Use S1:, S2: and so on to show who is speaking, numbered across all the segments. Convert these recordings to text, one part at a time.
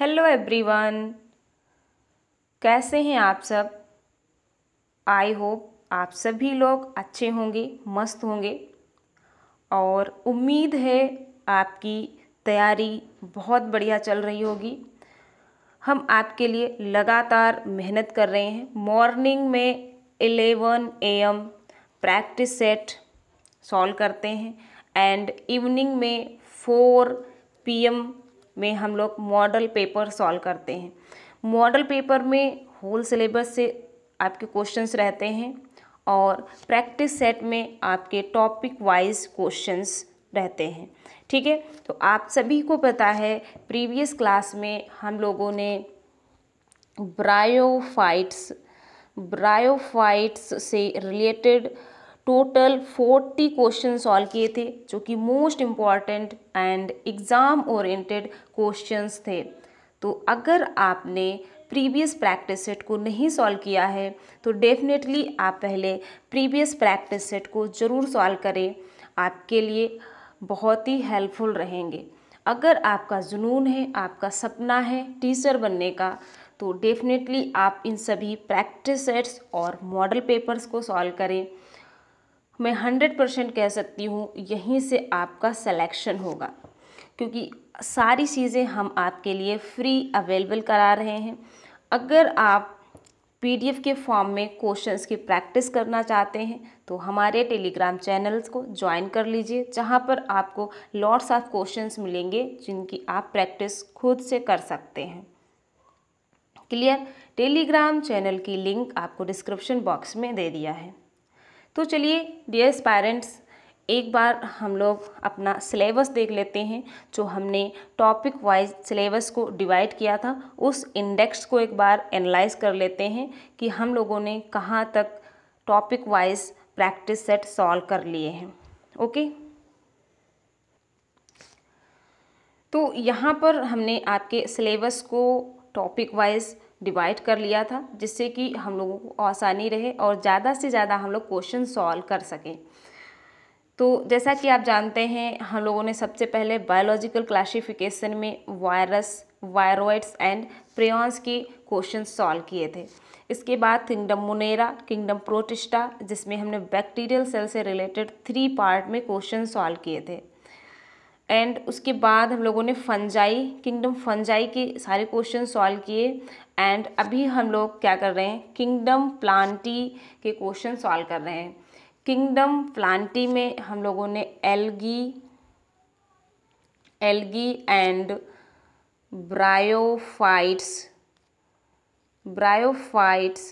S1: Hello everyone कैसे हैं आप सब आई होप आप सभी लोग अच्छे होंगे मस्त होंगे और उम्मीद है आपकी तैयारी बहुत बढ़िया चल रही होगी हम आपके लिए लगातार मेहनत कर रहे हैं मॉर्निंग में A M practice set solve करते हैं एंड इवनिंग में फोर पीएम में हम लोग मॉडल पेपर सॉल्व करते हैं मॉडल पेपर में होल सिलेबस से आपके क्वेश्चंस रहते हैं और प्रैक्टिस सेट में आपके टॉपिक वाइज क्वेश्चंस रहते हैं ठीक है तो आप सभी को पता है प्रीवियस क्लास में हम लोगों ने ब्रायोफाइट्स ब्रायोफाइट्स से रिलेटेड टोटल 40 क्वेश्चन सॉल्व किए थे जो कि most important and exam oriented questions थे तो अगर आपने प्रीवियस प्रैक्टिस सेट को नहीं सॉल्व किया है तो डेफिनेटली आप पहले प्रीवियस प्रैक्टिस सेट को ज़रूर सॉल्व करें आपके लिए बहुत ही हेल्पफुल रहेंगे अगर आपका जुनून है आपका सपना है टीचर बनने का तो डेफिनेटली आप इन सभी प्रैक्टिस सेट्स और मॉडल पेपर्स को सॉल्व करें मैं हंड्रेड परसेंट कह सकती हूँ यहीं से आपका सिलेक्शन होगा क्योंकि सारी चीज़ें हम आपके लिए फ्री अवेलेबल करा रहे हैं अगर आप पीडीएफ के फॉर्म में क्वेश्चंस की प्रैक्टिस करना चाहते हैं तो हमारे टेलीग्राम चैनल्स को ज्वाइन कर लीजिए जहाँ पर आपको लॉट्स ऑफ क्वेश्चंस मिलेंगे जिनकी आप प्रैक्टिस खुद से कर सकते हैं क्लियर टेलीग्राम चैनल की लिंक आपको डिस्क्रिप्शन बॉक्स में दे दिया है तो चलिए डियर पेरेंट्स एक बार हम लोग अपना सिलेबस देख लेते हैं जो हमने टॉपिक वाइज सिलेबस को डिवाइड किया था उस इंडेक्स को एक बार एनालाइज कर लेते हैं कि हम लोगों ने कहाँ तक topic wise practice set solve कर लिए हैं ओके तो यहाँ पर हमने आपके सिलेबस को टॉपिक वाइज डिवाइड कर लिया था जिससे कि हम लोगों को आसानी रहे और ज़्यादा से ज़्यादा हम लोग क्वेश्चन सॉल्व कर सकें तो जैसा कि आप जानते हैं हम लोगों ने सबसे पहले बायोलॉजिकल क्लासिफिकेशन में वायरस वायरोइड्स एंड प्रेन्स के क्वेश्चन सॉल्व किए थे इसके बाद किंगडम मुनेरा किंगडम प्रोटिस्टा जिसमें हमने बैक्टीरियल सेल से रिलेटेड थ्री पार्ट में क्वेश्चन सॉल्व किए थे एंड उसके बाद हम लोगों ने फंजाई किंगडम फंजाई के सारे क्वेश्चन सॉल्व किए एंड अभी हम लोग क्या कर रहे हैं किंगडम प्लांटी के क्वेश्चन सॉल्व कर रहे हैं किंगडम प्लांटी में हम लोगों ने algae algae and bryophytes bryophytes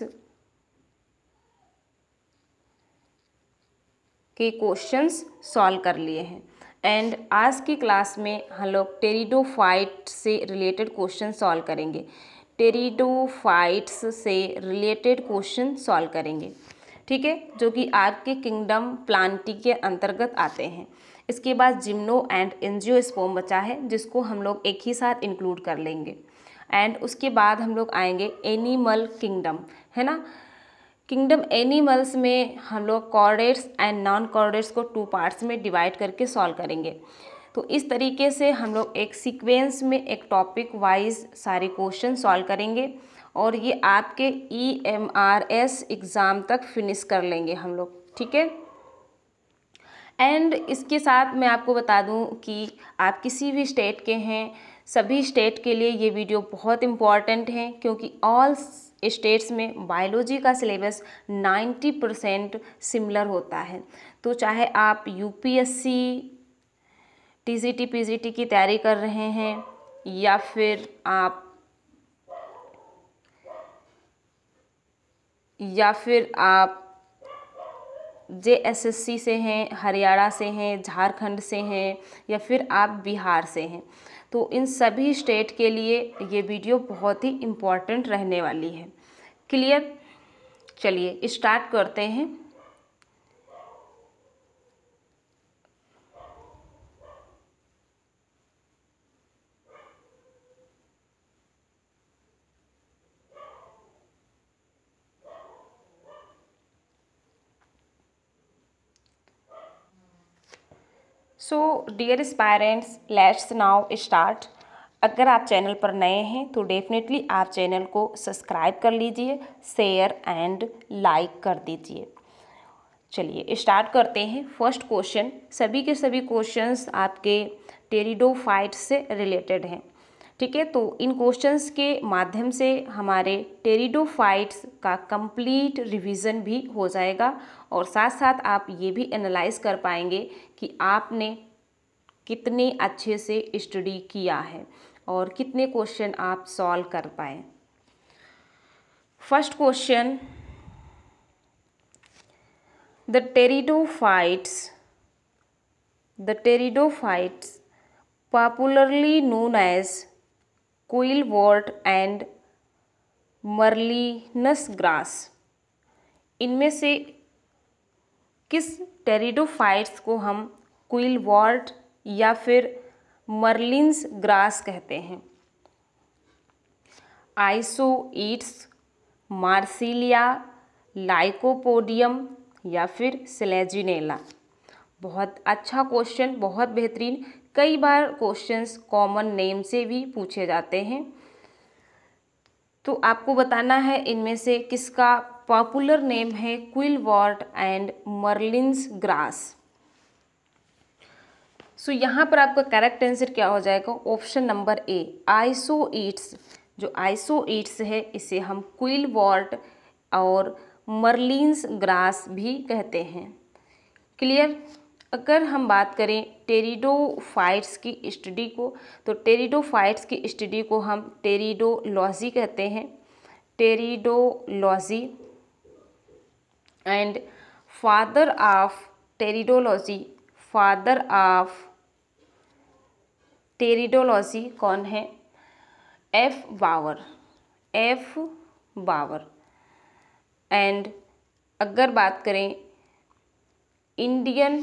S1: के क्वेश्चंस सॉल्व कर लिए हैं एंड आज की क्लास में हम लोग टेरिडोफाइट से रिलेटेड क्वेश्चन सॉल्व करेंगे टेरिडोफाइट्स से रिलेटेड क्वेश्चन सॉल्व करेंगे ठीक है जो कि आर्क के किंगडम प्लांटी के अंतर्गत आते हैं इसके बाद जिम्नो एंड स्पोम बचा है जिसको हम लोग एक ही साथ इंक्लूड कर लेंगे एंड उसके बाद हम लोग आएंगे एनिमल किंगडम है ना किंगडम एनिमल्स में हम लोग कॉर्डेट्स एंड नॉन कॉर्डेट्स को टू पार्ट्स में डिवाइड करके सॉल्व करेंगे तो इस तरीके से हम लोग एक सीक्वेंस में एक टॉपिक वाइज सारे क्वेश्चन सॉल्व करेंगे और ये आपके E M R S exam तक फिनिश कर लेंगे हम लोग ठीक है एंड इसके साथ मैं आपको बता दूं कि आप किसी भी स्टेट के हैं सभी स्टेट के लिए ये वीडियो बहुत इम्पॉर्टेंट है क्योंकि ऑल स्टेट्स में बायोलॉजी का सिलेबस 90 परसेंट सिमिलर होता है तो चाहे आप यूपीएससी टीसीटी पीजीटी की तैयारी कर रहे हैं या फिर आप या फिर आप सी से हैं हरियाणा से हैं झारखंड से हैं या फिर आप बिहार से हैं तो इन सभी स्टेट के लिए ये वीडियो बहुत ही इम्पॉर्टेंट रहने वाली है क्लियर चलिए स्टार्ट करते हैं so dear aspirants let's now start अगर आप चैनल पर नए हैं तो डेफिनेटली आप चैनल को सब्सक्राइब कर लीजिए शेयर एंड लाइक कर दीजिए चलिए स्टार्ट करते हैं फर्स्ट क्वेश्चन सभी के सभी क्वेश्चंस आपके टेरिडोफाइट से रिलेटेड हैं ठीक है तो इन क्वेश्चंस के माध्यम से हमारे टेरिडोफाइट्स का कंप्लीट रिवीजन भी हो जाएगा और साथ साथ आप ये भी एनालाइज कर पाएंगे कि आपने कितने अच्छे से स्टडी किया है और कितने क्वेश्चन आप सॉल्व कर पाए first question phytes the pteridophytes popularly known as wort and Merlin's grass इनमें से किस टेरिडोफाइट्स को हम वॉर्ट या फिर मर्लिन्स ग्रास कहते हैं आइसोईट्स मार्सिलिया लाइकोपोडियम या फिर सिलेजिनेला बहुत अच्छा क्वेश्चन बहुत बेहतरीन कई बार क्वेश्चंस कॉमन नेम से भी पूछे जाते हैं तो आपको बताना है इनमें से किसका पॉपुलर नेम है quill wort and Merlin's grass so so, यहाँ पर आपका करेक्ट आंसर क्या हो जाएगा option number A Isoetes जो आइसो ईट्स है इसे हम क्विल वॉर्ट और मर्लिन्स ग्रास भी कहते हैं क्लियर अगर हम बात करें टेरिडोफाइट्स की स्टडी को तो टेरिडोफाइट्स की स्टडी को हम टेरिडोलॉजी कहते हैं pteridology and father of pteridology father of pteridology कौन है F Bower F Bower and अगर बात करें Indian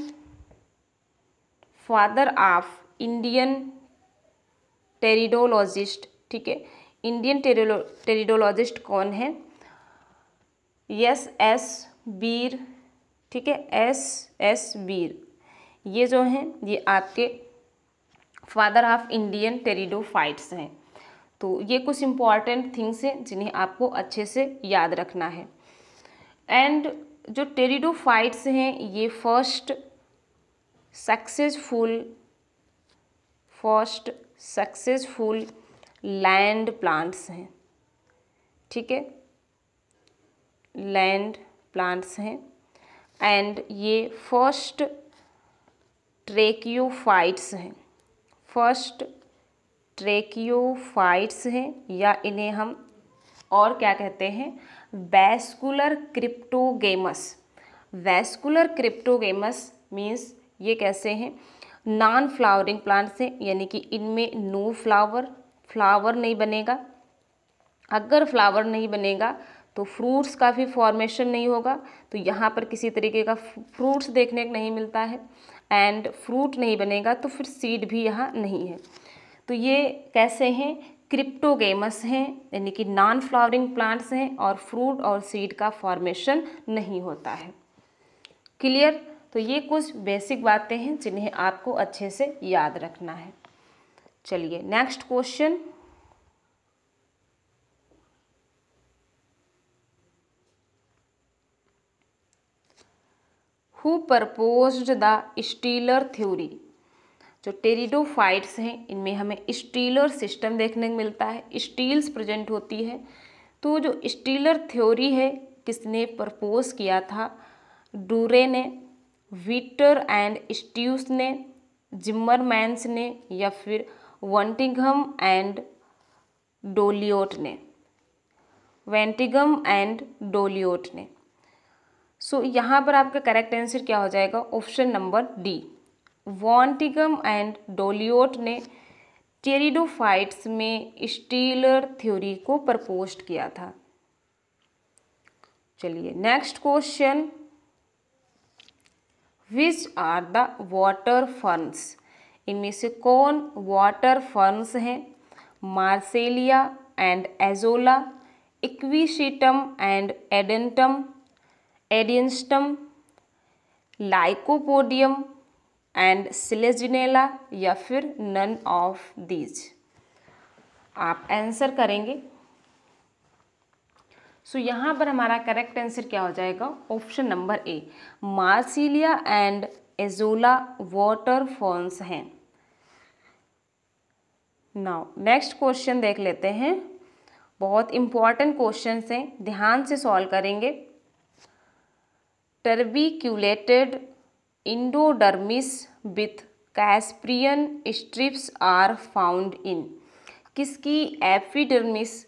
S1: father of Indian pteridologist ठीक है इंडियन टेरिडोलॉजिस्ट कौन है यस एस बीर ठीक है एस एस बीर ये जो हैं ये आपके फादर ऑफ इंडियन टेरिडोफाइट्स हैं तो ये कुछ इम्पॉर्टेंट थिंग्स हैं जिन्हें आपको अच्छे से याद रखना है एंड जो टेरिडोफाइट्स हैं ये first successful first successful land plants हैं ठीक है लैंड प्लांट्स हैं एंड ये फर्स्ट ट्रेक्योफाइट्स हैं फर्स्ट ट्रेक्योफाइट्स हैं या इन्हें हम और क्या कहते हैं vascular cryptogams vascular cryptogams means ये कैसे हैं नॉन फ्लावरिंग प्लांट्स हैं यानी कि इनमें नो फ्लावर फ्लावर नहीं बनेगा अगर फ्लावर नहीं बनेगा तो फ्रूट्स का भी फॉर्मेशन नहीं होगा तो यहाँ पर किसी तरीके का फ्रूट्स देखने को नहीं मिलता है एंड फ्रूट नहीं बनेगा तो फिर सीड भी यहाँ नहीं है तो ये कैसे हैं क्रिप्टोगेमस हैं यानी कि नॉन फ्लावरिंग प्लांट्स हैं और फ्रूट और सीड का फॉर्मेशन नहीं होता है क्लियर तो ये कुछ बेसिक बातें हैं जिन्हें आपको अच्छे से याद रखना है चलिए next question who proposed the stelar theory जो टेरिडोफाइट्स हैं इनमें हमें स्टीलर सिस्टम देखने को मिलता है स्टील्स प्रेजेंट होती है तो जो स्टीलर थ्योरी है किसने प्रपोज किया था डूरे ने वीटर एंड स्ट्यूस ने जिम्मरमैंस ने या फिर वंटिंगम एंड डोलियोट ने वेंटिगम एंड डोलियोट ने सो so, यहाँ पर आपका करेक्ट आंसर क्या हो जाएगा option number D Van Tieghem and Douliot ने टेरिडोफाइट्स में स्टीलर थ्योरी को प्रपोस्ट किया था चलिए next question which are the water ferns इनमें से कौन वाटर फर्न्स हैं Marsilea and Azolla Equisetum and Adiantum Adiantum Lycopodium and Selaginella या फिर नन ऑफ दीज आप आंसर करेंगे सो so, यहाँ पर हमारा करेक्ट आंसर क्या हो जाएगा option number A Marsilea and Azolla water ferns हैं नाउ नेक्स्ट क्वेश्चन देख लेते हैं बहुत इंपॉर्टेंट क्वेश्चन हैं ध्यान से सॉल्व करेंगे tuberculated endodermis with Casparian strips are found in किसकी एफिडर्मिस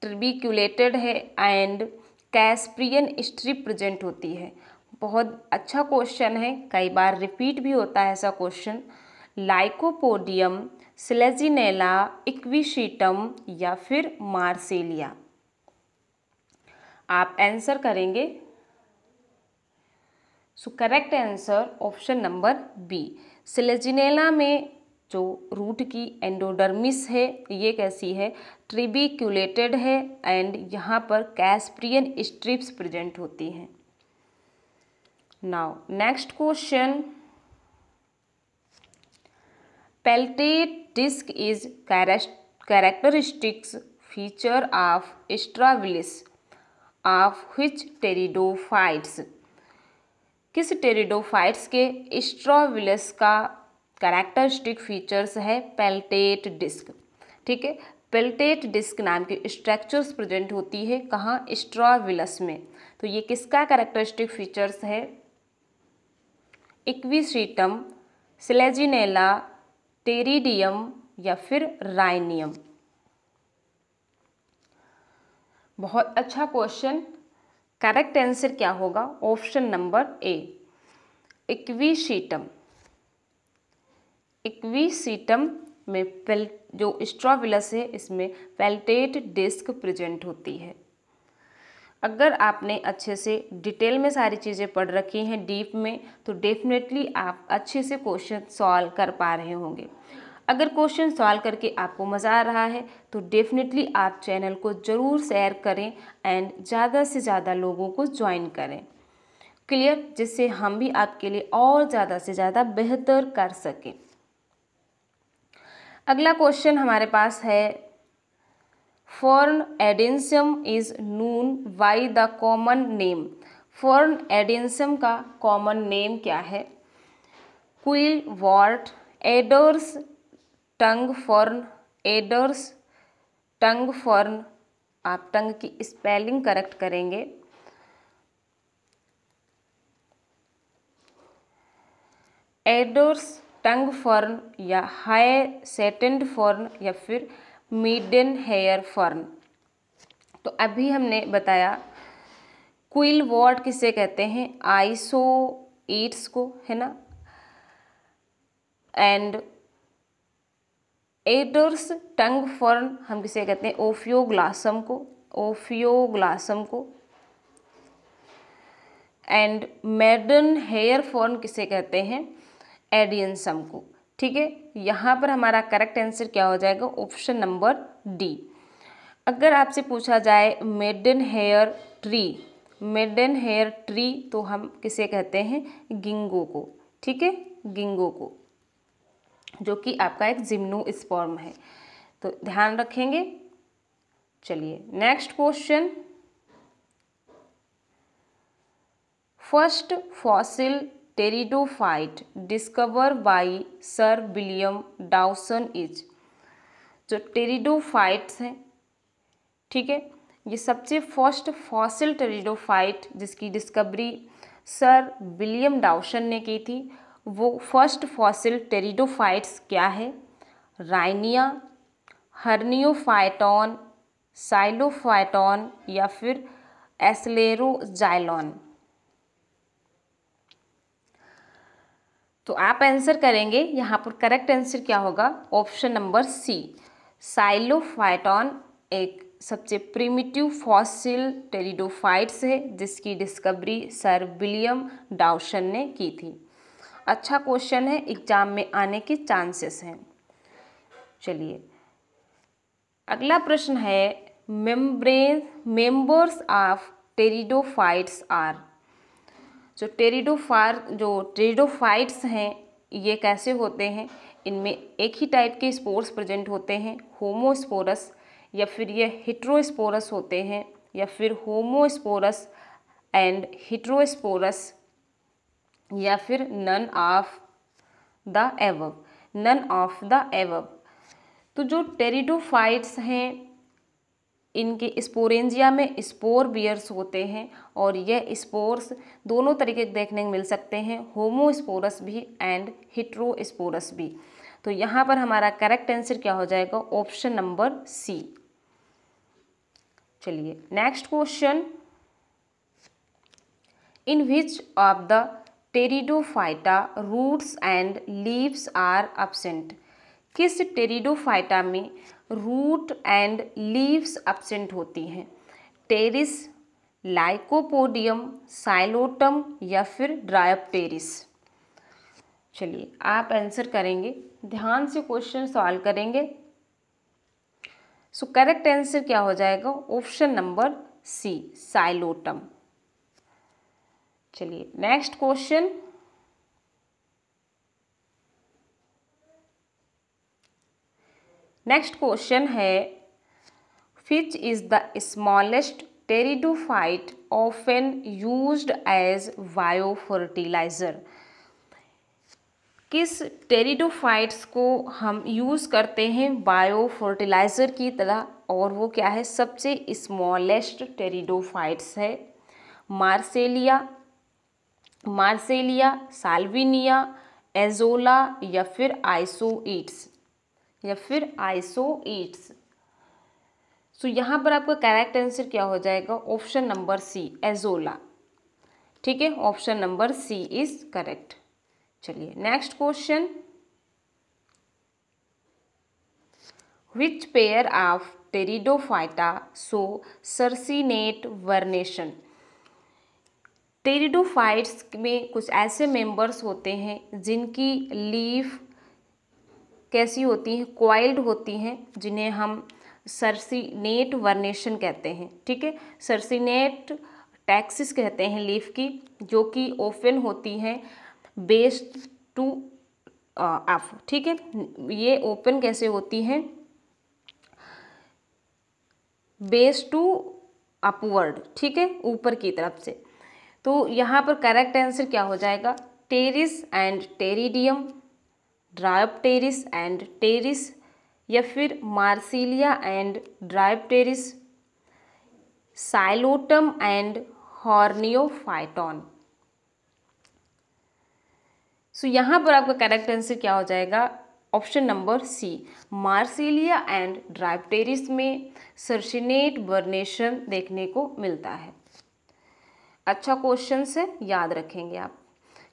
S1: ट्रिबिक्यूलेटेड है एंड कैस्प्रियन स्ट्रिप प्रेजेंट होती है बहुत अच्छा क्वेश्चन है कई बार रिपीट भी होता है ऐसा क्वेश्चन लाइकोपोडियम सिलेजिनेला इक्विशीटम या फिर मार्सेलिया आप आंसर करेंगे so correct answer option number B Selaginella में जो रूट की एंडोडर्मिस है ये कैसी है ट्रिबिक्यूलेटेड है एंड यहाँ पर कैस्प्रियन स्ट्रिप्स प्रेजेंट होती हैं now next question peltate disc is characteristics feature of strobilus of which pteridophytes किस टेरिडोफाइट्स के एस्ट्राविलिस का कैरेक्टरिस्टिक फीचर्स है पेल्टेट डिस्क ठीक है पेल्टेट डिस्क नाम के स्ट्रक्चर्स प्रेजेंट होती है कहाँ स्ट्रॉविलस में तो ये किसका कैरेक्टरिस्टिक फीचर्स है इक्विशीटम सिलेजिनेला टेरिडियम या फिर राइनियम बहुत अच्छा क्वेश्चन करेक्ट आंसर क्या होगा option number A Equisetum Equisetum में पेल जो स्ट्रॉविलस है इसमें पेल्टेट डिस्क प्रेजेंट होती है अगर आपने अच्छे से डिटेल में सारी चीज़ें पढ़ रखी हैं डीप में तो डेफिनेटली आप अच्छे से क्वेश्चन सॉल्व कर पा रहे होंगे अगर क्वेश्चन सॉल्व करके आपको मज़ा आ रहा है तो डेफिनेटली आप चैनल को ज़रूर शेयर करें एंड ज़्यादा से ज़्यादा लोगों को ज्वाइन करें क्लियर जिससे हम भी आपके लिए और ज़्यादा से ज़्यादा बेहतर कर सकें अगला क्वेश्चन हमारे पास है fern Adiantum is known by the common name fern Adiantum का कॉमन नेम क्या है quill wort adder's tongue fern adder's tongue fern आप टंग की स्पेलिंग करेक्ट करेंगे एडोर्स टंग फर्न या हाई सेटेंड फर्न या फिर मीडन हेयर फर्न तो अभी हमने बताया क्विल वॉट किसे कहते हैं आइसो ईट्स को है ना एंड एडर्स टंग फर्न हम किसे कहते हैं ओफियोग्लासम को ओफियोग्लासम को एंड मेडन हेयर फर्न किसे कहते हैं एड सम को ठीक है यहाँ पर हमारा करेक्ट आंसर क्या हो जाएगा ऑप्शन नंबर डी अगर आपसे पूछा जाए maiden hair tree maiden hair tree तो हम किसे कहते हैं गिंगो को ठीक है गिंगो को जो कि आपका एक जिम्नू स्पॉर्म है तो ध्यान रखेंगे चलिए next question first fossil pteridophyte discover by Sir William Dawson is जो टेरिडोफाइट्स हैं ठीक है ये सबसे फर्स्ट फॉसिल टेरिडोफाइट जिसकी डिस्कवरी सर विलियम डाउसन ने की थी वो फर्स्ट फॉसिल टेरिडोफाइट्स क्या है राइनिया हर्नियोफाइटॉन साइलोफाइटॉन या फिर एसलेरोजाइलॉन तो आप आंसर करेंगे यहाँ पर करेक्ट आंसर क्या होगा ऑप्शन नंबर सी साइलोफाइटॉन एक सबसे प्रिमिटिव फॉसिल टेरिडोफाइट्स है जिसकी डिस्कवरी सर विलियम डाउशन ने की थी अच्छा क्वेश्चन है एग्जाम में आने के चांसेस हैं चलिए अगला प्रश्न है membrane members of pteridophytes are जो टेरिडोफार जो टेरिडोफाइट्स हैं ये कैसे होते हैं इनमें एक ही टाइप के स्पोर्स प्रेजेंट होते हैं होमोस्पोरस या फिर ये हिट्रोस्पोरस होते हैं या फिर होमोस्पोरस एंड हिट्रोस्पोरस या फिर none of the above none of the above तो जो टेरिडोफाइट्स हैं इनके स्पोरेंजिया में स्पोर बियर्स होते हैं और यह स्पोर्स दोनों तरीके देखने को मिल सकते हैं होमोस्पोरस भी एंड हिट्रोस्पोरस भी तो यहाँ पर हमारा करेक्ट आंसर क्या हो जाएगा ऑप्शन नंबर सी चलिए next question in which of the pteridophyta roots and leaves are absent किस टेरिडोफाइटा में रूट एंड लीव्स एबसेंट होती हैं टेरिस लाइकोपोडियम साइलोटम या फिर टेरिस चलिए आप आंसर करेंगे ध्यान से क्वेश्चन सॉल्व करेंगे सो करेक्ट आंसर क्या हो जाएगा ऑप्शन नंबर सी साइलोटम चलिए नेक्स्ट क्वेश्चन नेक्स्ट क्वेश्चन है which is the smallest pteridophyte often used as bio fertilizer किस टेरिडोफाइट्स को हम यूज़ करते हैं बायो फर्टिलाइज़र की तरह और वो क्या है सबसे स्मॉलेस्ट टेरिडोफाइट्स है मार्सेलिया मार्सेलिया साल्विनिया एजोला या फिर आइसोइट्स या फिर आइसो ईट्स सो यहाँ पर आपका करेक्ट आंसर क्या हो जाएगा ऑप्शन नंबर सी एजोला ठीक है option number C is correct चलिए next question which pair of pteridophyta show circinate vernation pteridophytes में कुछ ऐसे मेंबर्स होते हैं जिनकी लीफ कैसी होती हैं क्वाइल्ड होती हैं जिन्हें हम सरसीनेट वर्नेशन कहते हैं ठीक है सरसीनेट टैक्सिस कहते हैं लीफ की जो कि ओफन होती हैं बेस्ड टू अफ ठीक है ये ओपन कैसे होती हैं बेस टू अपवर्ड ठीक है ऊपर की तरफ से तो यहाँ पर करेक्ट आंसर क्या हो जाएगा Pteris and Pteridium Pteris and Pteris या फिर Marsilea and Pteris Psilotum and Horneophyton so यहाँ पर आपका करेक्ट आंसर क्या हो जाएगा option number C Marsilea and Dryopteris में सर्शिनेट बर्नेशन देखने को मिलता है अच्छा क्वेश्चन से याद रखेंगे आप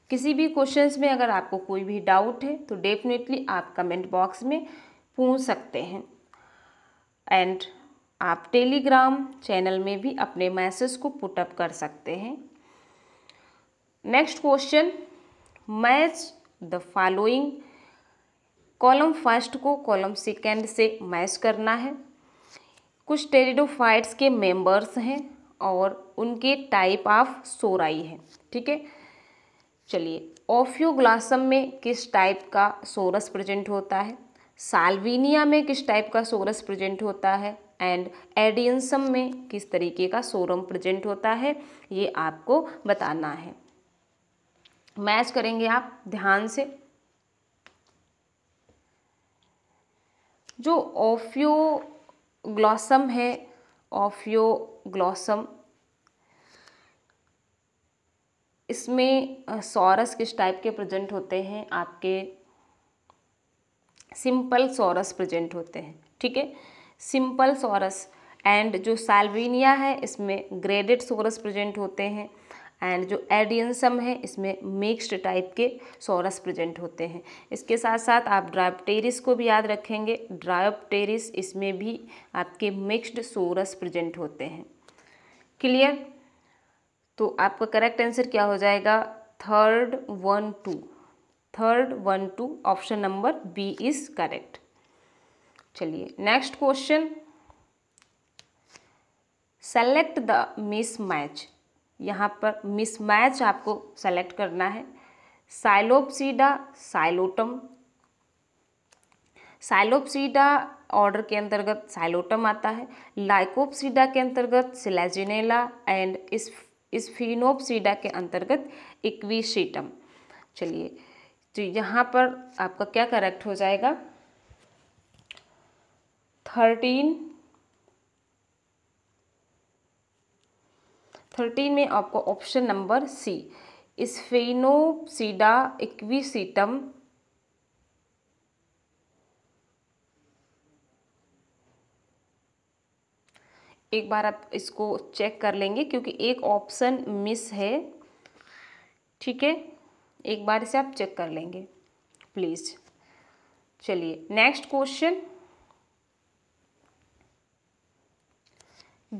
S1: किसी भी क्वेश्चंस में अगर आपको कोई भी डाउट है तो डेफिनेटली आप कमेंट बॉक्स में पूछ सकते हैं एंड आप टेलीग्राम चैनल में भी अपने मैसेज को पुटअप कर सकते हैं next question match the following column first को कॉलम सेकेंड से मैच करना है कुछ टेरिडोफाइट्स के मेंबर्स हैं और उनके टाइप ऑफ सोराई हैं ठीक है चलिए ऑफियोग्लासम में किस टाइप का सोरस प्रेजेंट होता है साल्विनिया में किस टाइप का सोरस प्रेजेंट होता है एंड एडियंसम में किस तरीके का सोरम प्रेजेंट होता है ये आपको बताना है मैच करेंगे आप ध्यान से जो ऑफियोग्लॉसम ग्लॉसम है ऑफियोग्लॉसम ग्लॉसम इसमें सौरस किस टाइप के प्रेजेंट होते हैं आपके सिंपल सौरस प्रेजेंट होते हैं ठीक है सिंपल सौरस एंड जो साल्विनिया है इसमें ग्रेडेड सोरस प्रेजेंट होते हैं एंड जो एडियंसम है इसमें मिक्स्ड टाइप के सौरस प्रेजेंट होते हैं इसके साथ साथ आप ड्रायोप्टेरिस को भी याद रखेंगे ड्रायोप्टेरिस इसमें भी आपके मिक्स्ड सोरस प्रेजेंट होते हैं क्लियर तो आपका करेक्ट आंसर क्या हो जाएगा third one two third one two option number B is correct चलिए next question select the mismatch यहाँ पर मिस मैच आपको सेलेक्ट करना है साइलोपसीडा साइलोटम साइलोपसीडा ऑर्डर के अंतर्गत साइलोटम आता है लाइकोपसीडा के अंतर्गत सिलेजिनेला एंड इस इस फिनोपसीडा के अंतर्गत इक्विशीटम चलिए तो यहाँ पर आपका क्या करेक्ट हो जाएगा थर्टीन थर्टीन में आपको option number C Sphenopsida Equisetum एक बार आप इसको चेक कर लेंगे क्योंकि एक ऑप्शन मिस है ठीक है एक बार इसे आप चेक कर लेंगे प्लीज चलिए next question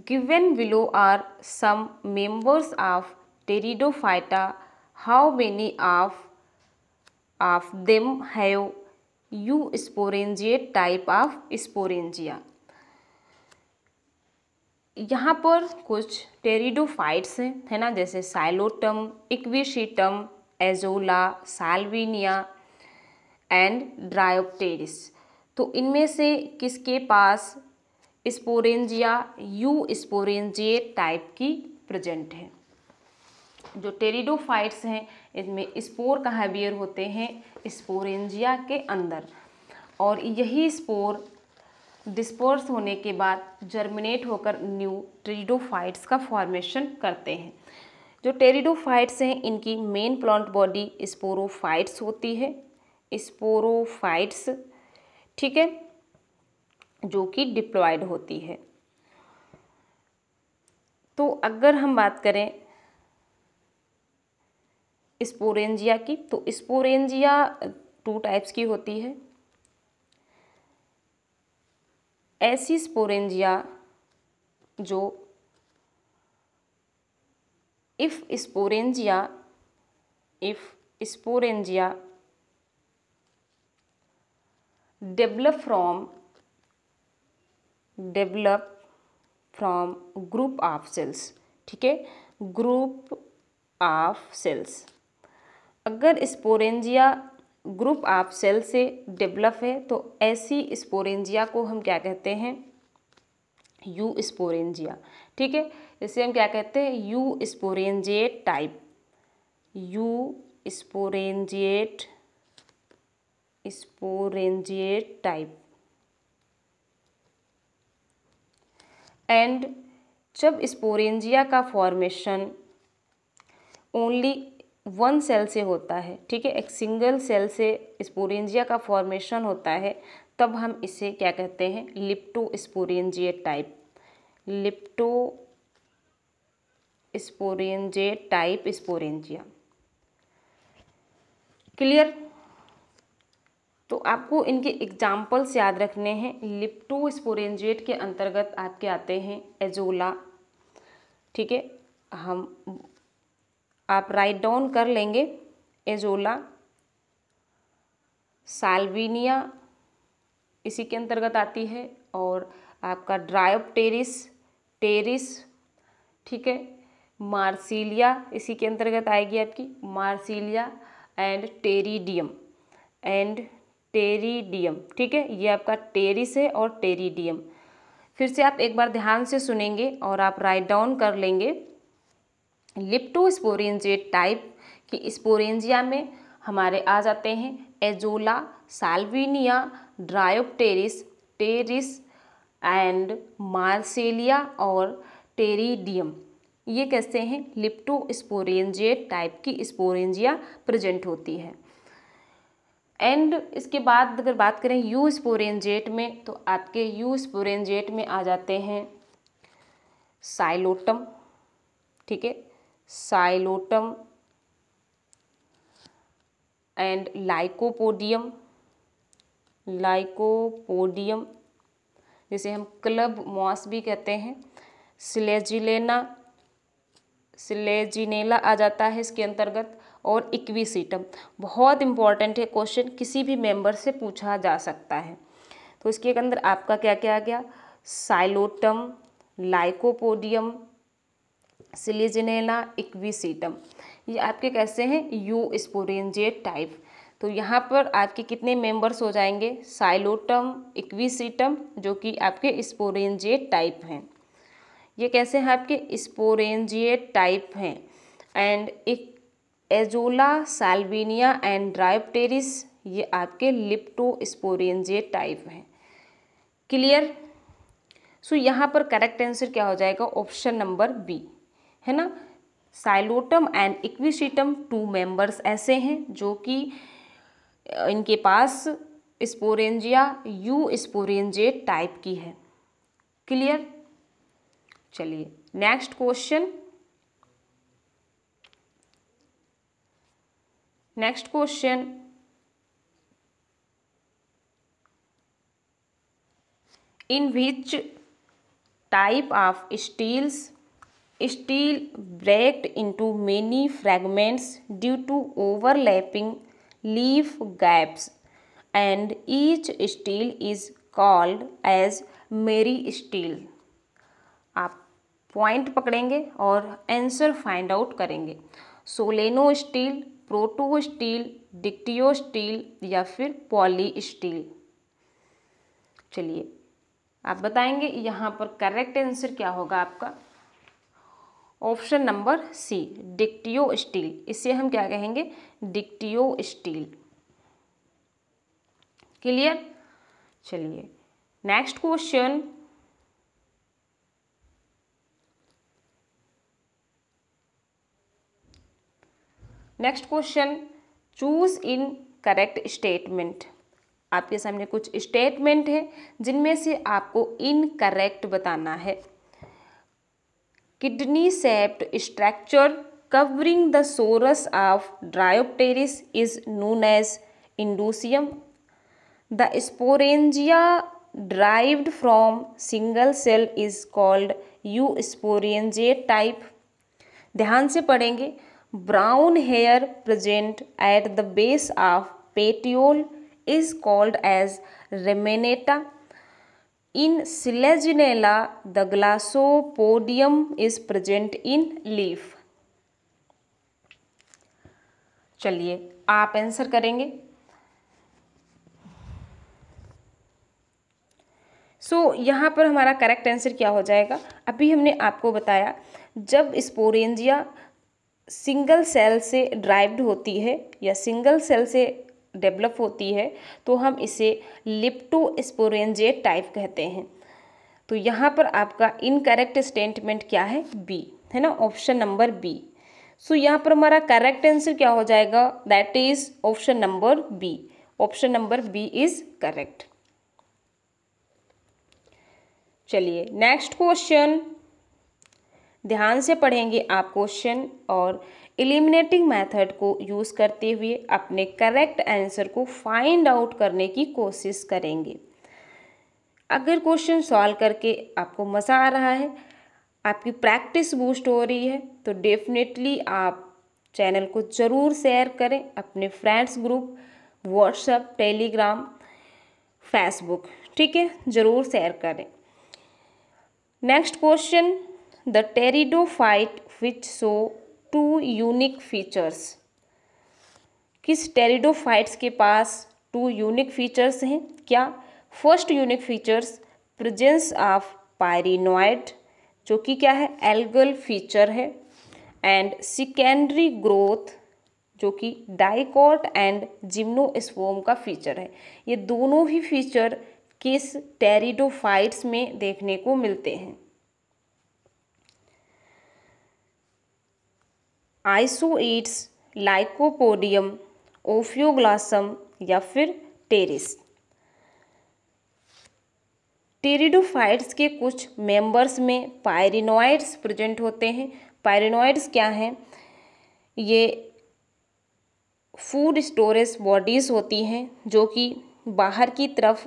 S1: given below are some members of pteridophyta how many of of them have eusporangiate type of sporangia यहाँ पर कुछ टेरिडोफाइट्स हैं है ना जैसे Psilotum Equisetum Azolla Salvinia and Dryopteris तो इनमें से किसके पास स्पोरेंजिया यू स्पोरेंजिए टाइप की प्रेजेंट है जो टेरिडोफाइट्स हैं इनमें स्पोर कहाँ बियर होते हैं स्पोरेंजिया के अंदर और यही स्पोर डिस्पोर्स होने के बाद जर्मिनेट होकर न्यू टेरिडोफाइट्स का फॉर्मेशन करते हैं जो टेरिडोफाइट्स हैं इनकी मेन प्लांट बॉडी स्पोरोफाइट्स होती है स्पोरोफाइट्स ठीक है जो कि डिप्लॉयड होती है तो अगर हम बात करें स्पोरेंजिया की तो स्पोरेंजिया टू टाइप्स की होती है ऐसी स्पोरेंजिया जो if sporangia if sporangia develop from develop from group of cells ठीक है ग्रुप ऑफ सेल्स अगर स्पोरेंजिया ग्रुप ऑफ सेल से डेवलप है तो ऐसी स्पोरेंजिया को हम क्या कहते हैं यू स्पोरेंजिया ठीक है इसे हम क्या कहते हैं eusporangiate type eusporangiate sporangiate type and जब स्पोरेंजिया का फॉर्मेशन ओनली वन सेल से होता है ठीक है एक सिंगल सेल से स्पोरेंजिया का फॉर्मेशन होता है तब हम इसे क्या कहते हैं leptosporangia type leptosporangiate type sporangia clear तो आपको इनके एग्जाम्पल्स याद रखने हैं लिप्टो स्पोरेंजिएट के अंतर्गत आपके आते हैं एजोला ठीक है हम आप राइट डाउन कर लेंगे एजोला साल्विनिया इसी के अंतर्गत आती है और आपका ड्राइव टेरिस टेरिस ठीक है मार्सिलिया इसी के अंतर्गत आएगी आपकी Marsilea and Pteridium and Pteridium ठीक है ये आपका टेरिस है और टेरिडियम फिर से आप एक बार ध्यान से सुनेंगे और आप राइट डाउन कर लेंगे लिप्टोस्पोरेंजिएट टाइप की स्पोरेंजिया में हमारे आ जाते हैं Azolla Salvinia Dryopteris Pteris and Marsilea और टेरिडियम ये कैसे हैं लिप्टोस्पोरेंजिएट टाइप की स्पोरेंजिया प्रेजेंट होती है एंड इसके बाद अगर बात करें यू स्पोरेंजेट में तो आपके यू स्पोरेंजेट में आ जाते हैं साइलोटम ठीक है साइलोटम एंड लाइकोपोडियम लाइकोपोडियम जिसे हम क्लब मॉस भी कहते हैं सिलेजिलेना सिलेजिनेला आ जाता है इसके अंतर्गत और इक्विसीटम बहुत इंपॉर्टेंट है क्वेश्चन किसी भी मेंबर से पूछा जा सकता है तो इसके अंदर आपका क्या क्या आ गया साइलोटम लाइकोपोडियम सिलिजनेला इक्विसीटम ये आपके कैसे हैं यू स्पोरेंजिएट टाइप तो यहाँ पर आपके कितने मेंबर्स हो जाएंगे साइलोटम इक्विसीटम जो कि आपके स्पोरेंजिएट टाइप हैं ये कैसे हैं आपके स्पोरेंजिएट टाइप हैं एंड एक एजोला साल्विनिया एंड ड्राइपटेरिस ये आपके लिप्टो लिप्टोस्पोरेंजिए टाइप हैं क्लियर सो यहाँ पर करेक्ट आंसर क्या हो जाएगा ऑप्शन नंबर बी है ना Psilotum and Equisetum two members ऐसे हैं जो कि इनके पास स्पोरेंजिया यू स्पोरेंजेट टाइप की है क्लियर चलिए next question next question in which type of steles stele breaked into many fragments due to overlapping leaf gaps and each stele is called as meristele आप point पकड़ेंगे और आंसर find out करेंगे solenostele protostele dictyostele या फिर poly steel चलिए आप बताएंगे यहाँ पर करेक्ट आंसर क्या होगा आपका option number C dictyostele इसे हम क्या कहेंगे डिक्टियो स्टील क्लियर चलिए next question next question choose incorrect statement आपके सामने कुछ स्टेटमेंट है जिनमें से आपको इनकरेक्ट बताना है kidney shaped structure covering the sorus of Dryopteris is known as indusium. The sporangia derived from single cell is called eusporangiate type ध्यान से पढ़ेंगे brown hair present at the base of petiole is called as ramenta In Selaginella, the glassopodium is present in leaf. चलिए आप answer करेंगे so so, यहाँ पर हमारा correct answer क्या हो जाएगा अभी हमने आपको बताया जब स्पोरेंजिया सिंगल सेल से ड्राइव्ड होती है या सिंगल सेल से डेवलप होती है तो हम इसे लिप्टोस्पोरेंजेट टाइप कहते हैं तो यहाँ पर आपका इनकरेक्ट स्टेटमेंट क्या है बी है ना ऑप्शन नंबर बी सो यहाँ पर हमारा करेक्ट आंसर क्या हो जाएगा that is option number B option number B is correct चलिए नेक्स्ट क्वेश्चन ध्यान से पढ़ेंगे आप क्वेश्चन और एलिमिनेटिंग मेथड को यूज़ करते हुए अपने करेक्ट आंसर को फाइंड आउट करने की कोशिश करेंगे अगर क्वेश्चन सॉल्व करके आपको मज़ा आ रहा है आपकी प्रैक्टिस बूस्ट हो रही है तो डेफिनेटली आप चैनल को ज़रूर शेयर करें अपने friends group WhatsApp Telegram Facebook ठीक है ज़रूर शेयर करें next question the pteridophyte which show two unique features किस टेरिडोफाइट्स के पास टू यूनिक फीचर्स हैं क्या first unique features presence of pyrenoid जो कि क्या है एल्गल फीचर है एंड सेकेंडरी ग्रोथ जो कि डाइकॉट एंड जिम्नोस्पोम का फीचर है ये दोनों ही फीचर किस टेरिडोफाइट्स में देखने को मिलते हैं आइसोइट्स लाइकोपोडियम ओफियोग्लासम या फिर टेरिस टेरिडोफाइट्स के कुछ मेंबर्स में पायरिनोइड्स प्रेजेंट होते हैं पायरिनॉइड्स क्या हैं ये फूड स्टोरेज बॉडीज़ होती हैं जो कि बाहर की तरफ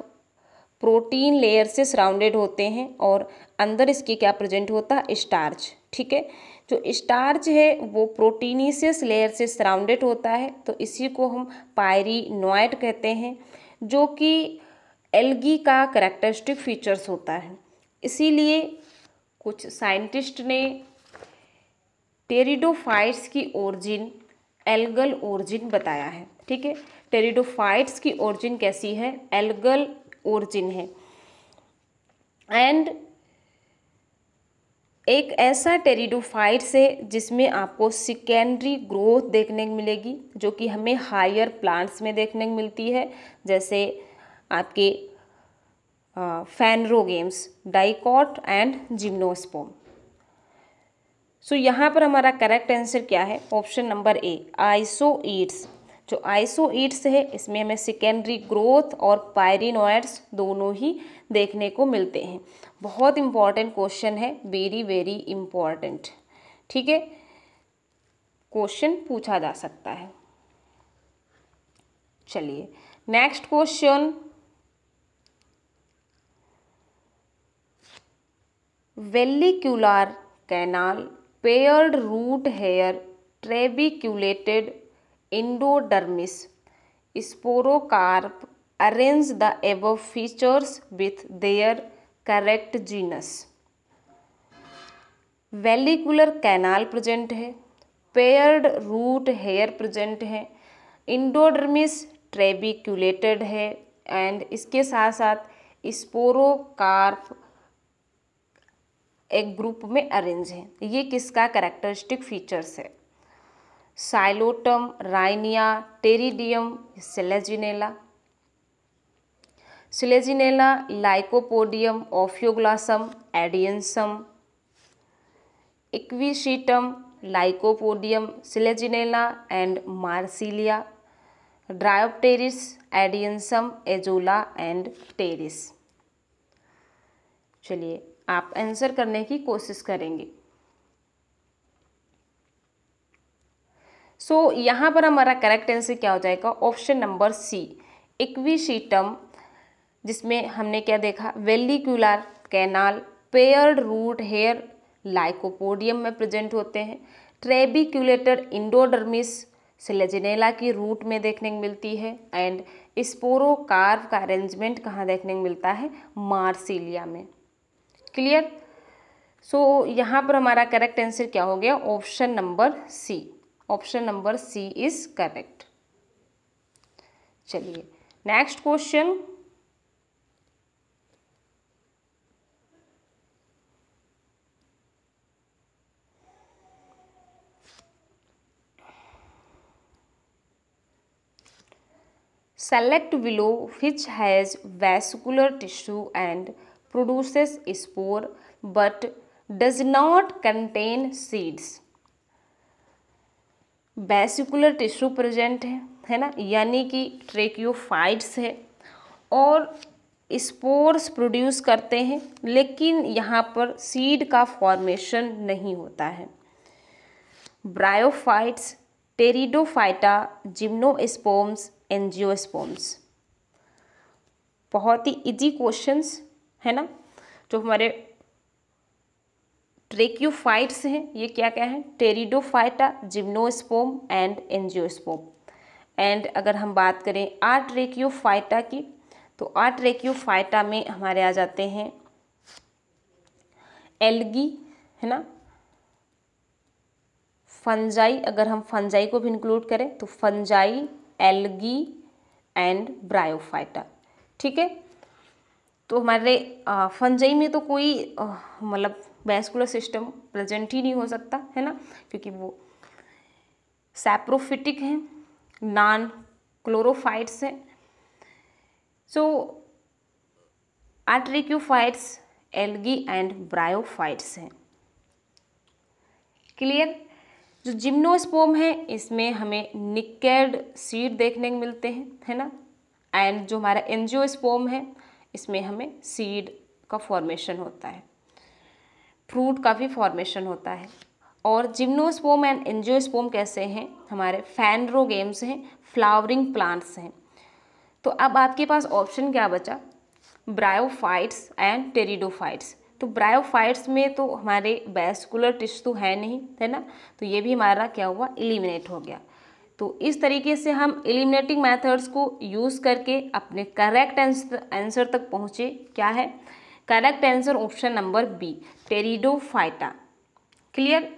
S1: प्रोटीन लेयर से सराउंडेड होते हैं और अंदर इसके क्या प्रेजेंट होता है स्टार्च ठीक है जो स्टार्च है वो प्रोटीनिशियस लेयर से सराउंडेड होता है तो इसी को हम पायरी नोएट कहते हैं जो कि एल्गी का करेक्टरिस्टिक फीचर्स होता है इसीलिए कुछ साइंटिस्ट ने टेरिडोफाइट्स की ओरिजिन एल्गल ओरिजिन बताया है ठीक है टेरिडोफाइट्स की ओरिजिन कैसी है एल्गल ओरिजिन है एंड एक ऐसा टेरिडोफाइट्स है जिसमें आपको सेकेंडरी ग्रोथ देखने को मिलेगी जो कि हमें हायर प्लांट्स में देखने को मिलती है जैसे आपके phanerogams dicot and gymnosperm so so, यहाँ पर हमारा करेक्ट आंसर क्या है ऑप्शन नंबर ए ईड्स जो ईड्स है इसमें हमें सेकेंडरी ग्रोथ और पायरिनोइड्स दोनों ही देखने को मिलते हैं बहुत इंपॉर्टेंट क्वेश्चन है वेरी वेरी इंपॉर्टेंट ठीक है क्वेश्चन पूछा जा सकता है चलिए next question vallecular canal paired root hair trabeculated endodermis sporocarp arrange the above features with their correct genus vallecular canal present है पेयर्ड रूट हेयर प्रेजेंट है इंडोडर्मिस ट्रेबिक्यूलेटेड है एंड इसके साथ साथ स्पोरोकार्प एक ग्रुप में अरेंज है ये किसका करेक्टरिस्टिक फीचर्स है Psilotum Rhynia Pteridium Selaginella Selaginella Lycopodium Ophioglossum Adiantum Equisetum Lycopodium Selaginella and Marsilea Dryopteris Adiantum Azolla and Pteris चलिए आप आंसर करने की कोशिश करेंगे सो so, यहाँ पर हमारा करेक्ट आंसर क्या हो जाएगा ऑप्शन नंबर सी इक्विशीटम जिसमें हमने क्या देखा vallecular canal paired root hair Lycopodium में प्रेजेंट होते हैं ट्रेबिक्यूलेटर इंडोडर्मिस सिलेजिनेला की रूट में देखने को मिलती है एंड स्पोरोकार्व का अरेंजमेंट कहाँ देखने को मिलता है मार्सिलिया में क्लियर सो so, यहाँ पर हमारा करेक्ट आंसर क्या हो गया option number C option number C is correct चलिए next question select willow which has vascular tissue and produces spore but does not contain seeds vascular tissue present है है ना यानी कि ट्रेक्योफाइट्स है और स्पोर्स प्रोड्यूस करते हैं लेकिन यहाँ पर सीड का फॉर्मेशन नहीं होता है ब्रायोफाइट्स टेरिडोफाइटा जिम्नोस्पोम्स एनजियोस्पोम्स बहुत ही इजी क्वेश्चंस है ना जो हमारे ट्रेक्यूफाइट्स हैं ये क्या क्या है Pteridophyta gymnosperm and angiosperm and अगर हम बात करें आर फाइटा की तो फाइटा में हमारे आ जाते हैं एल्गी है ना फंजाई अगर हम फंजाई को भी इंक्लूड करें तो फंजाई एलगी एंड ब्रायोफाइटा ठीक है तो हमारे फंजई में तो कोई मतलब वैस्कुलर सिस्टम प्रेजेंट ही नहीं हो सकता है ना क्योंकि वो सैप्रोफिटिक हैं नॉन क्लोरोफाइट्स हैं सो आर्ट्रिक्यूफाइट्स एल्गी एंड ब्रायोफाइट्स हैं क्लियर जो जिम्नोस्पोम है इसमें हमें निकेड सीड देखने को मिलते हैं है ना एंड जो हमारा एनजियोस्पोम है इसमें हमें सीड का फॉर्मेशन होता है फ्रूट का भी फॉर्मेशन होता है और जिम्नोस्पोम एंड एनजियोस्पोम कैसे हैं हमारे फैनरोगेम्स हैं फ्लावरिंग प्लांट्स हैं तो अब आपके पास ऑप्शन क्या बचा ब्रायोफाइट्स एंड टेरिडोफाइट्स तो ब्रायोफाइट्स में तो हमारे वेस्कुलर टिश्यू तो है नहीं है ना तो ये भी हमारा क्या हुआ एलिमिनेट हो गया तो इस तरीके से हम एलिमिनेटिंग मेथड्स को यूज़ करके अपने करेक्ट आंसर तक पहुँचे क्या है correct answer option number B Pteridophyta clear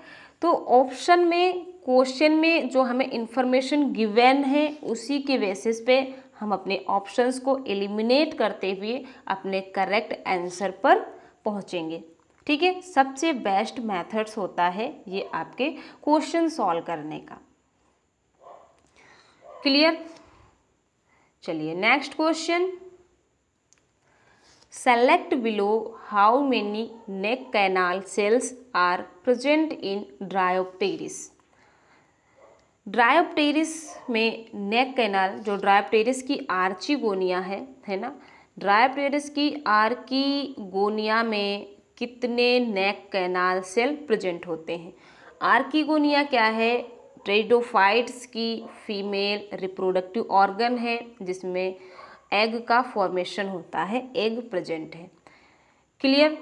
S1: तो ऑप्शन में क्वेश्चन में जो हमें इन्फॉर्मेशन गिवेन है उसी के बेसिस पे हम अपने ऑप्शंस को एलिमिनेट करते हुए अपने करेक्ट आंसर पर पहुँचेंगे ठीक है सबसे बेस्ट मेथड्स होता है ये आपके क्वेश्चन सॉल्व करने का क्लियर चलिए next question select below how many neck canal cells are present in Dryopteris Dryopteris में नेक कैनाल जो ड्रायोपटेरिस की आर्ची गोनिया है है ना ड्राई पीरियड्स की आर्कीगोनिया में कितने नेक कैनाल सेल प्रेजेंट होते हैं आर्कीगोनिया क्या है ट्रेडोफाइट्स की फीमेल रिप्रोडक्टिव ऑर्गन है जिसमें एग का फॉर्मेशन होता है एग प्रेजेंट है क्लियर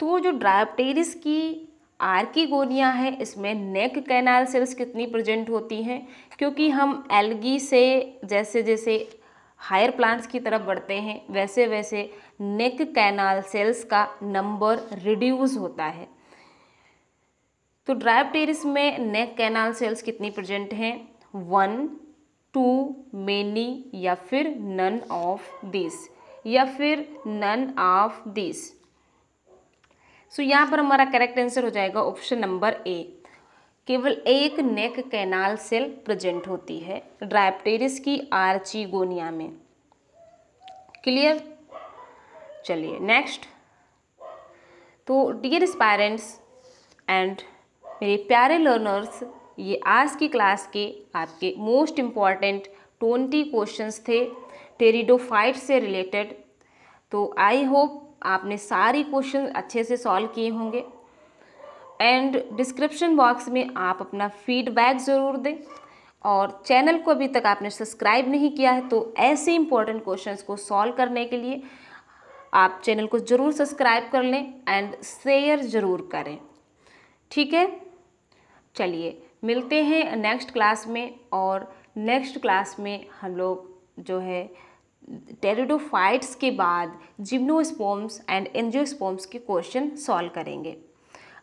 S1: तो जो ड्राइपटेरिस की आर्कीगोनिया है इसमें नेक कैनाल सेल्स कितनी प्रेजेंट होती हैं क्योंकि हम एलगी से जैसे जैसे हायर प्लांट्स की तरफ बढ़ते हैं वैसे वैसे नेक कैनाल सेल्स का नंबर रिड्यूस होता है तो टेरिस में नेक कैनाल सेल्स कितनी प्रेजेंट हैं वन टू मेनी या फिर नन ऑफ दिस या फिर नन ऑफ दिस सो यहाँ पर हमारा करेक्ट आंसर हो जाएगा ऑप्शन नंबर ए केवल एक नेक कैनाल सेल प्रेजेंट होती है ड्राइप्टेरिस की गोनिया में क्लियर चलिए नेक्स्ट तो डियर स्पायरेंट्स एंड मेरे प्यारे लर्नर्स ये आज की क्लास के आपके मोस्ट इम्पॉर्टेंट ट्वेंटी क्वेश्चंस थे टेरिडोफाइट से रिलेटेड तो आई होप आपने सारी क्वेश्चन अच्छे से सॉल्व किए होंगे एंड डिस्क्रिप्शन बॉक्स में आप अपना फीडबैक ज़रूर दें और चैनल को अभी तक आपने सब्सक्राइब नहीं किया है तो ऐसे इंपॉर्टेंट क्वेश्चंस को सॉल्व करने के लिए आप चैनल को ज़रूर सब्सक्राइब कर लें एंड शेयर ज़रूर करें ठीक है चलिए मिलते हैं नेक्स्ट क्लास में और नेक्स्ट क्लास में हम लोग जो है टेरिडोफाइट्स के बाद जिम्नोस्पोम्स एंड एनजियोस्पोम्स के क्वेश्चन सॉल्व करेंगे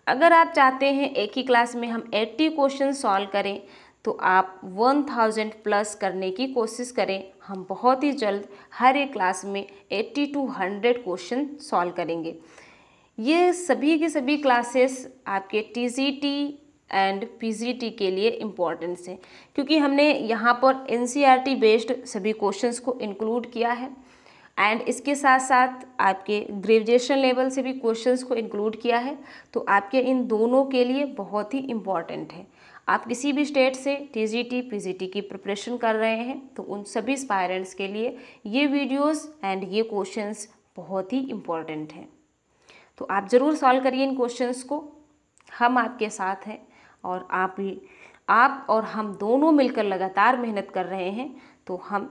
S1: अगर आप चाहते हैं एक ही क्लास में हम 80 क्वेश्चन सॉल्व करें तो आप 1000 प्लस करने की कोशिश करें हम बहुत ही जल्द हर एक क्लास में 80 टू 100 क्वेश्चन सॉल्व करेंगे ये सभी के सभी क्लासेस आपके T G T and T के लिए इम्पॉर्टेंस है क्योंकि हमने यहाँ पर टी बेस्ड e सभी क्वेश्चंस को इंक्लूड किया है एंड इसके साथ साथ आपके ग्रेजुएशन लेवल से भी क्वेश्चंस को इंक्लूड किया है तो आपके इन दोनों के लिए बहुत ही इम्पॉर्टेंट है आप किसी भी स्टेट से टीजीटी पीजीटी की प्रिपरेशन कर रहे हैं तो उन सभी स्पायरेंट्स के लिए ये वीडियोस एंड ये क्वेश्चंस बहुत ही इम्पॉर्टेंट हैं तो आप ज़रूर सॉल्व करिए इन क्वेश्चन को हम आपके साथ हैं और आप आप और हम दोनों मिलकर लगातार मेहनत कर रहे हैं तो हम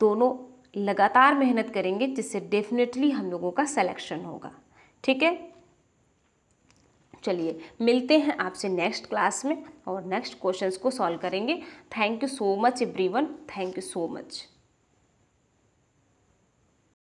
S1: दोनों लगातार मेहनत करेंगे जिससे डेफिनेटली हम लोगों का सिलेक्शन होगा ठीक है चलिए मिलते हैं आपसे नेक्स्ट क्लास में और नेक्स्ट क्वेश्चंस को सॉल्व करेंगे thank you so much everyone thank you so much